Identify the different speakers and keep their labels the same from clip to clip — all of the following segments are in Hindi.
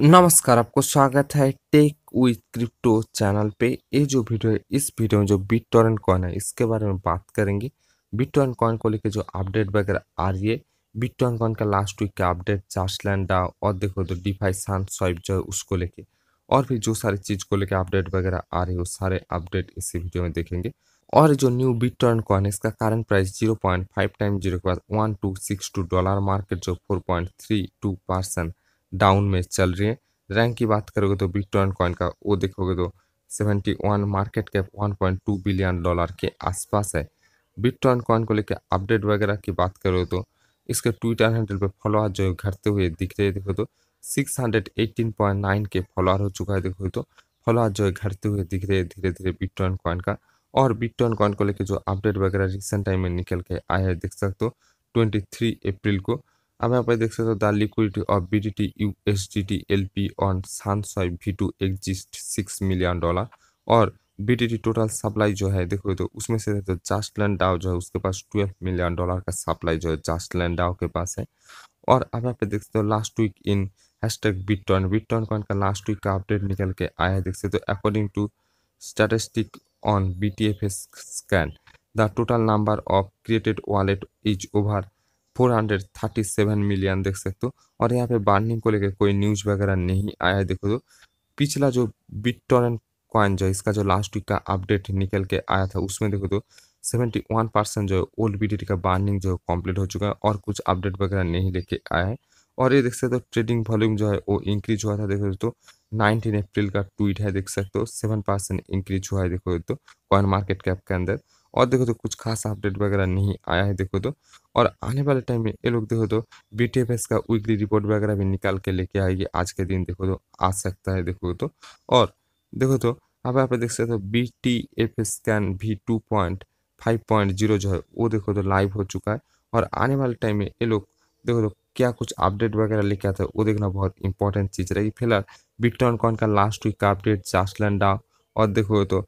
Speaker 1: नमस्कार आपको स्वागत है टेक विथ क्रिप्टो चैनल पे ये जो वीडियो है इस वीडियो में जो बिट कॉइन है इसके बारे में बात करेंगे बिट कॉइन को लेकर जो अपडेट वगैरह आ रही है बिट कॉइन का लास्ट वीक का अपडेट चार्सलैंडा और देखो तो डिफाई सान स्वाइप जो है उसको लेके और भी जो सारी चीज़ को लेकर अपडेट वगैरह आ रही है वो सारे अपडेट इसी वीडियो में देखेंगे और जो न्यू बिट टॉरेंट कॉइन है इसका current price zero point five time zero के बाद one two six two dollar market जो four point three two percent down में चल रही है रैंक की बात करोगे तो बिटकॉइन कॉइन का वो देखोगे तो 71 मार्केट कैप 1.2 बिलियन डॉलर के आसपास है बिटकॉइन कॉइन को लेकर अपडेट वगैरह की बात करोगे तो इसके ट्विटर हैंडल पर फॉलोअर जो घटते हुए दिख रहे देखो तो नाइन के फॉलोअर हो चुका है देखो तो फॉलोअर जो है घटते हुए दिख रहे धीरे धीरे बिटकॉइन कॉइन का और बिटकॉइन कॉइन को लेकर जो अपडेट वगैरह रिसेंट टाइम में निकल के आया है देख सकते हो ट्वेंटी अप्रैल को अब यहाँ पर देख सकते हो the liquidity of B T T U S D T L P on SunSwap V two exist six million dollar और B T T total supply जो है देखो तो उसमें से तो जास्ट लैंड डाव जो है उसके पास ट्वेल्व मिलियन डॉलर का सप्लाई जो है जास्ट लैंड डाव के पास है और अब यहाँ पे देख सकते हो last week in hashtag BitTorrent bitcoin का लास्ट वीक का अपडेट निकल के आया है देख सकते हो according to statistic on B T F S scan the total number of created wallet is over four hundred thirty seven million देख सकते हो और यहाँ पे बार्निंग को लेकर कोई न्यूज वगैरह नहीं आया है देखो तो पिछला जो बिट कॉइन जो इसका जो लास्ट वीक का अपडेट निकल के आया था उसमें देखो तो सेवेंटी वन परसेंट जो है ओल्ड बी का बार्निंग जो है कम्प्लीट हो चुका है और कुछ अपडेट वगैरह नहीं लेके आया है और ये देख सकते हो ट्रेडिंग तो वॉल्यूम जो है वो इंक्रीज हुआ था देखो तो नाइनटीन तो अप्रैल का ट्वीट है देख सकते हो सेवन परसेंट इंक्रीज हुआ है देखो तो कॉइन मार्केट कैप के अंदर और देखो तो कुछ खास अपडेट वगैरह नहीं आया है देखो तो और आने वाले टाइम में ये लोग देखो तो बी का वीकली रिपोर्ट वगैरह भी निकाल के लेके आएगी आज के दिन देखो तो आ सकता है देखो तो और देखो तो अब आप देख सकते हो बी टी एफ स्कैन भी two point five point zero जो है वो देखो तो लाइव हो चुका है और आने वाले टाइम में ये लोग देखो तो क्या कुछ अपडेट वगैरह लेके आता है वो देखना बहुत इंपॉर्टेंट चीज़ रहेगी फिलहाल बिटकॉइन का लास्ट वीक का अपडेट जास्टलैंडा और देखो तो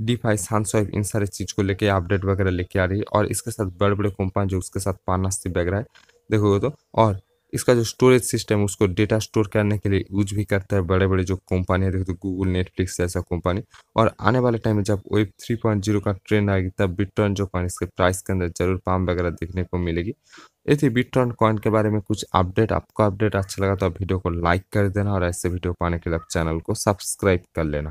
Speaker 1: डी फाइव सानसो इन सारे चीज़ को लेके अपडेट वगैरह लेके आ रही है और इसके साथ बड़े बड़े कंपनी जो उसके साथ पार्टनरशिप वगैरह है देखोगे तो और इसका जो स्टोरेज सिस्टम है उसको डेटा स्टोर करने के लिए यूज भी करता है बड़े बड़े जो कंपनी है देखो तो गूगल नेटफ्लिक्स जैसा कंपनी और आने वाले टाइम में जब वेब थ्री पॉइंट जीरो का ट्रेंड आएगी तब बिटकॉइन जो कॉइन इसके प्राइस के अंदर जरूर पाम वगैरह देखने को मिलेगी ये थी बिटकॉइन कॉइन के बारे में कुछ अपडेट आपको अपडेट अच्छा लगा तो आप वीडियो को लाइक कर देना और ऐसे वीडियो पाने के लिए आप चैनल को सब्सक्राइब कर लेना